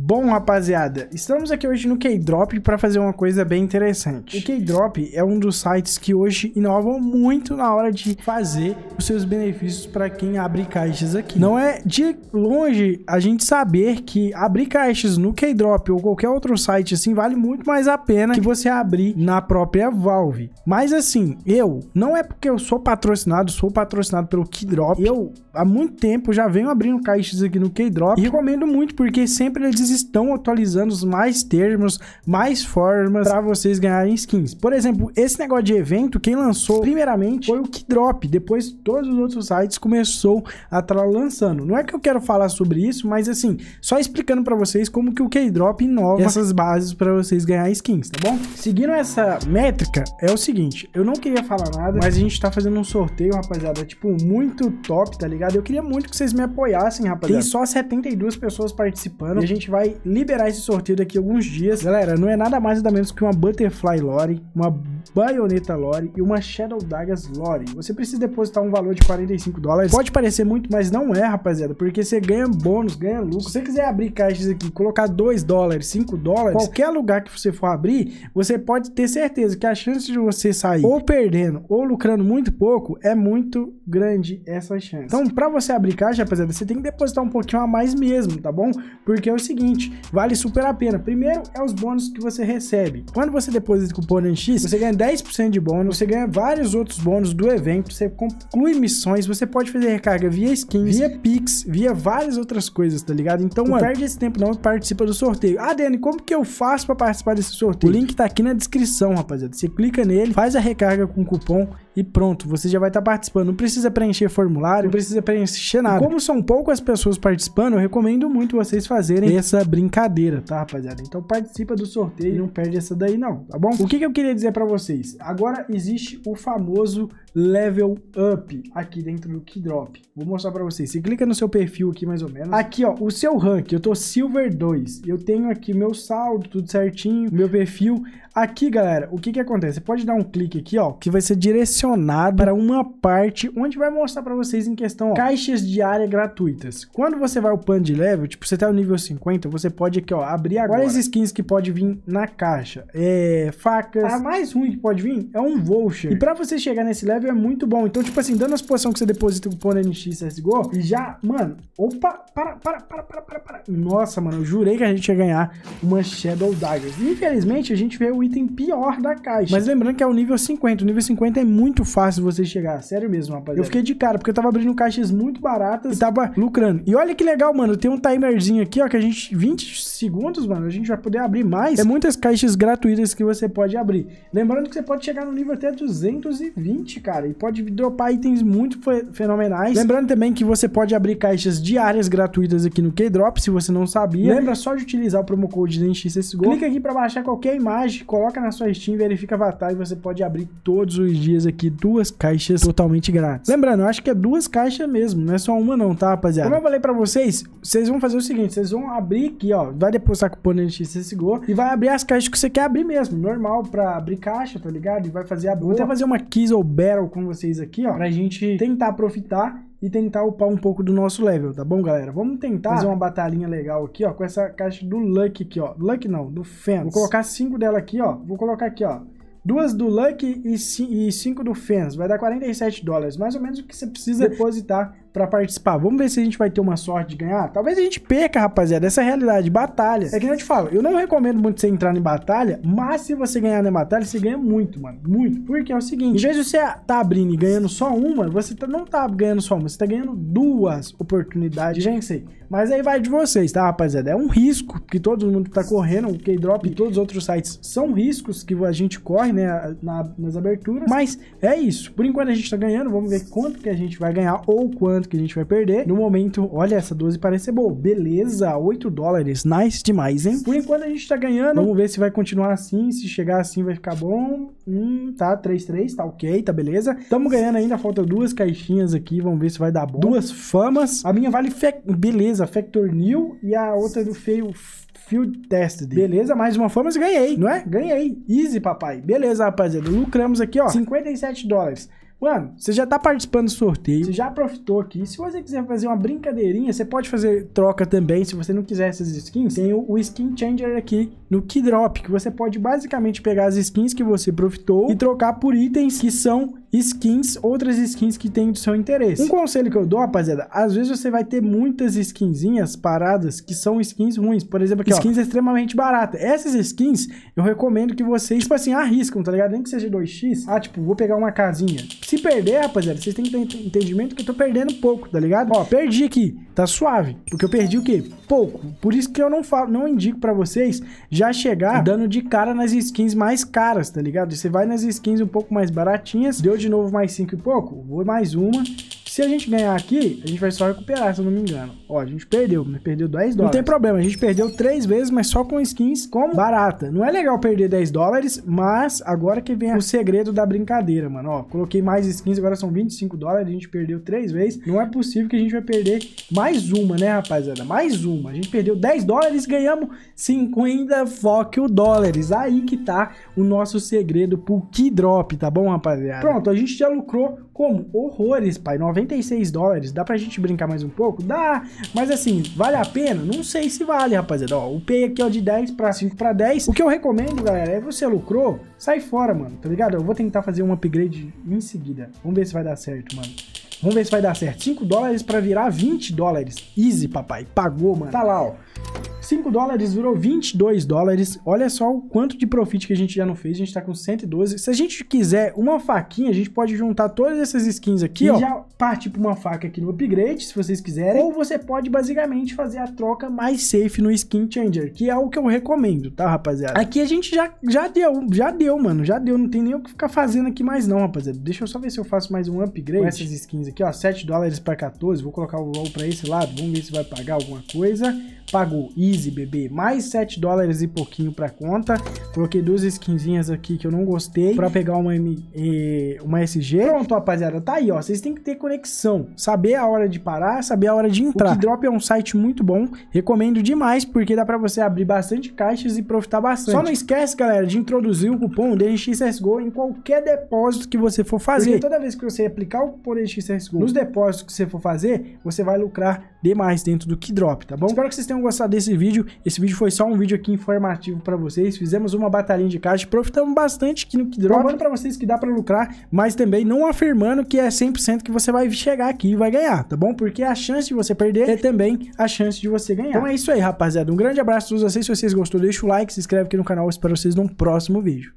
Bom, rapaziada, estamos aqui hoje no K-Drop para fazer uma coisa bem interessante. O K-Drop é um dos sites que hoje inovam muito na hora de fazer os seus benefícios para quem abre caixas aqui. Não é de longe a gente saber que abrir caixas no K-Drop ou qualquer outro site assim vale muito mais a pena que você abrir na própria Valve. Mas assim, eu, não é porque eu sou patrocinado, sou patrocinado pelo K-Drop, eu há muito tempo, já venho abrindo caixas aqui no K-Drop. E recomendo muito, porque sempre eles estão atualizando mais termos, mais formas para vocês ganharem skins. Por exemplo, esse negócio de evento, quem lançou primeiramente foi o K-Drop. Depois, todos os outros sites começou a estar tá lançando. Não é que eu quero falar sobre isso, mas assim, só explicando para vocês como que o K-Drop inova essas bases para vocês ganhar skins, tá bom? Seguindo essa métrica, é o seguinte, eu não queria falar nada, mas a gente tá fazendo um sorteio, rapaziada, tipo, muito top, tá ligado? ligado? Eu queria muito que vocês me apoiassem, rapaziada. Tem só 72 pessoas participando. E a gente vai liberar esse sorteio daqui a alguns dias. Galera, não é nada mais nada menos que uma Butterfly Lore, uma Bayonetta Lore e uma Shadow Daggers Lore. Você precisa depositar um valor de 45 dólares. Pode parecer muito, mas não é, rapaziada, porque você ganha bônus, ganha lucro. Se você quiser abrir caixas aqui, colocar 2 dólares, 5 dólares, qualquer lugar que você for abrir, você pode ter certeza que a chance de você sair ou perdendo ou lucrando muito pouco é muito grande essa chance. Então para você abrir caixa, rapaziada, você tem que depositar um pouquinho a mais mesmo, tá bom? Porque é o seguinte, vale super a pena. Primeiro é os bônus que você recebe. Quando você deposita o cupom X, você ganha 10% de bônus, você ganha vários outros bônus do evento, você conclui missões, você pode fazer recarga via skins, via Pix, via várias outras coisas, tá ligado? Então, não mano, perde esse tempo não e participa do sorteio. Ah, Dani, como que eu faço para participar desse sorteio? O link tá aqui na descrição, rapaziada. Você clica nele, faz a recarga com o cupom e pronto, você já vai estar tá participando. Não precisa preencher formulário, não precisa preencher nada. E como são poucas pessoas participando, eu recomendo muito vocês fazerem essa brincadeira, tá, rapaziada? Então participa do sorteio e não perde essa daí não, tá bom? O que, que eu queria dizer para vocês? Agora existe o famoso level up aqui dentro do Keydrop. Vou mostrar para vocês. Você clica no seu perfil aqui mais ou menos. Aqui, ó, o seu rank. Eu tô silver 2. Eu tenho aqui meu saldo, tudo certinho, meu perfil. Aqui, galera, o que que acontece? Você pode dar um clique aqui, ó, que vai ser direcionado para uma parte onde vai mostrar para vocês em questão, ó, caixas de área gratuitas. Quando você vai upando de level, tipo, você tá no nível 50, você pode aqui, ó, abrir agora Quais skins que pode vir na caixa. É, facas. A mais ruim que pode vir é um voucher. E para você chegar nesse level é muito bom. Então, tipo assim, dando a posição que você deposita o cupom NX CSGO, e já, mano, opa, para, para, para, para, para, para. Nossa, mano, eu jurei que a gente ia ganhar uma Shadow Daggers. Infelizmente, a gente vê o item pior da caixa. Mas lembrando que é o nível 50. O nível 50 é muito fácil você chegar. Sério mesmo, rapaziada. Eu fiquei de cara, porque eu tava abrindo caixas muito baratas e tava lucrando. E olha que legal, mano. Tem um timerzinho aqui, ó, que a gente... 20 segundos, mano, a gente vai poder abrir mais. É muitas caixas gratuitas que você pode abrir. Lembrando que você pode chegar no nível até 220, cara cara, e pode dropar itens muito fenomenais. Lembrando também que você pode abrir caixas diárias gratuitas aqui no Keydrop, se você não sabia. Lembra só de utilizar o promo code DenXCSGO. Clica aqui para baixar qualquer imagem, coloca na sua Steam, verifica avatar e você pode abrir todos os dias aqui duas caixas totalmente grátis. Lembrando, eu acho que é duas caixas mesmo, não é só uma não, tá, rapaziada? Como eu falei para vocês, vocês vão fazer o seguinte, vocês vão abrir aqui, ó, vai depositar cupom NXSGO e vai abrir as caixas que você quer abrir mesmo, normal para abrir caixa, tá ligado? E vai fazer a boa. Vou até fazer uma keys ou Battle com vocês aqui, ó, pra gente tentar aproveitar e tentar upar um pouco do nosso level, tá bom, galera? Vamos tentar fazer uma batalhinha legal aqui, ó, com essa caixa do Luck aqui, ó. Luck não, do Fence. Vou colocar cinco dela aqui, ó. Vou colocar aqui, ó. Duas do Luck e, cinco do Fans. Vai dar 47 dólares. Mais ou menos o que você precisa depositar para participar. Vamos ver se a gente vai ter uma sorte de ganhar. Talvez a gente perca, rapaziada. Essa é a realidade. Batalha. É que eu te falo, eu não recomendo muito você entrar em batalha, mas se você ganhar na batalha, você ganha muito, mano. Muito. Porque é o seguinte, em vez de você tá abrindo e ganhando só uma, você tá, não tá ganhando só uma, você tá ganhando duas oportunidades. Já sei. Mas aí vai de vocês, tá, rapaziada? É um risco que todo mundo tá correndo. O K-Drop e todos os outros sites são riscos que a gente corre, né? né, na, nas aberturas. Mas é isso. Por enquanto a gente tá ganhando, vamos ver quanto que a gente vai ganhar ou quanto que a gente vai perder. No momento, olha, essa 12 parece ser boa. Beleza, 8 dólares, nice demais, hein? Por enquanto a gente tá ganhando, vamos ver se vai continuar assim, se chegar assim vai ficar bom. Hum, tá, 3-3, tá ok, tá beleza. Tamo ganhando ainda, falta duas caixinhas aqui, vamos ver se vai dar bom. Duas famas. A minha vale, fe... beleza, Factor New e a outra é do feio Field Tested. Beleza, mais uma fama, ganhei, não é? Ganhei. Easy, papai. Beleza, rapaziada. Lucramos aqui, ó, 57 dólares. Mano, você já tá participando do sorteio, você já profitou aqui. Se você quiser fazer uma brincadeirinha, você pode fazer troca também. Se você não quiser essas skins, tem o, Skin Changer aqui no Kidrop que você pode basicamente pegar as skins que você profitou e trocar por itens que são skins, outras skins que tem do seu interesse. Um conselho que eu dou, rapaziada, às vezes você vai ter muitas skinzinhas paradas que são skins ruins. Por exemplo, aqui, skins ó, extremamente baratas. Essas skins, eu recomendo que vocês, tipo assim, arriscam, tá ligado? Nem que seja 2x. Ah, tipo, vou pegar uma casinha. Se perder, rapaziada, vocês têm que ter entendimento que eu tô perdendo pouco, tá ligado? Ó, perdi aqui. Tá suave. Porque eu perdi o quê? Pouco. Por isso que eu não falo, não indico pra vocês já chegar dando de cara nas skins mais caras, tá ligado? Você vai nas skins um pouco mais baratinhas, deu de novo mais cinco e pouco, vou mais uma se a gente ganhar aqui, a gente vai só recuperar, se eu não me engano. Ó, a gente perdeu, mas perdeu 10 dólares. Não tem problema, a gente perdeu 3 vezes, mas só com skins como barata. Não é legal perder 10 dólares, mas agora que vem o segredo da brincadeira, mano. Ó, coloquei mais skins, agora são 25 dólares, a gente perdeu 3 vezes. Não é possível que a gente vai perder mais uma, né, rapaziada? Mais uma. A gente perdeu 10 dólares, ganhamos 50 foco dólares. Aí que tá o nosso segredo pro key drop, tá bom, rapaziada? Pronto, a gente já lucrou como? Horrores, pai. 90 96 dólares, dá pra gente brincar mais um pouco? Dá, mas assim, vale a pena? Não sei se vale, rapaziada. Ó, o pay aqui ó, é de 10 pra 5 pra 10. O que eu recomendo, galera, é você lucrou, sai fora, mano, tá ligado? Eu vou tentar fazer um upgrade em seguida. Vamos ver se vai dar certo, mano. Vamos ver se vai dar certo. 5 dólares pra virar 20 dólares. Easy, papai. Pagou, mano. Tá lá, ó. 5 dólares virou 22 dólares. Olha só o quanto de profit que a gente já não fez. A gente tá com 112. Se a gente quiser uma faquinha, a gente pode juntar todas essas skins aqui, e ó. E já parte pra uma faca aqui no upgrade, se vocês quiserem. Ou você pode, basicamente, fazer a troca mais safe no Skin Changer, que é o que eu recomendo, tá, rapaziada? Aqui a gente já, já deu, já deu, mano. Já deu. Não tem nem o que ficar fazendo aqui mais não, rapaziada. Deixa eu só ver se eu faço mais um upgrade com essas skins aqui, ó. 7 dólares pra 14. Vou colocar o LOL pra esse lado. Vamos ver se vai pagar alguma coisa pagou easy, bebê. Mais 7 dólares e pouquinho pra conta. Coloquei duas skinzinhas aqui que eu não gostei pra pegar uma, M, eh, uma SG. Pronto, rapaziada, tá aí, ó. Vocês têm que ter conexão, saber a hora de parar, saber a hora de entrar. O Drop é um site muito bom, recomendo demais, porque dá pra você abrir bastante caixas e profitar bastante. Só não esquece, galera, de introduzir o cupom DNXSGO em qualquer depósito que você for fazer. Porque toda vez que você aplicar o cupom DNXSGO nos depósitos que você for fazer, você vai lucrar demais dentro do Kidrop, tá bom? Espero que vocês tenham tenham gostado desse vídeo. Esse vídeo foi só um vídeo aqui informativo para vocês. Fizemos uma batalhinha de caixa, profitamos bastante aqui no que drop, para vocês que dá para lucrar, mas também não afirmando que é 100% que você vai chegar aqui e vai ganhar, tá bom? Porque é a chance de você perder é também a chance de você ganhar. Então é isso aí, rapaziada. Um grande abraço a todos vocês. Se vocês gostou, deixa o like, se inscreve aqui no canal. Eu espero vocês num próximo vídeo.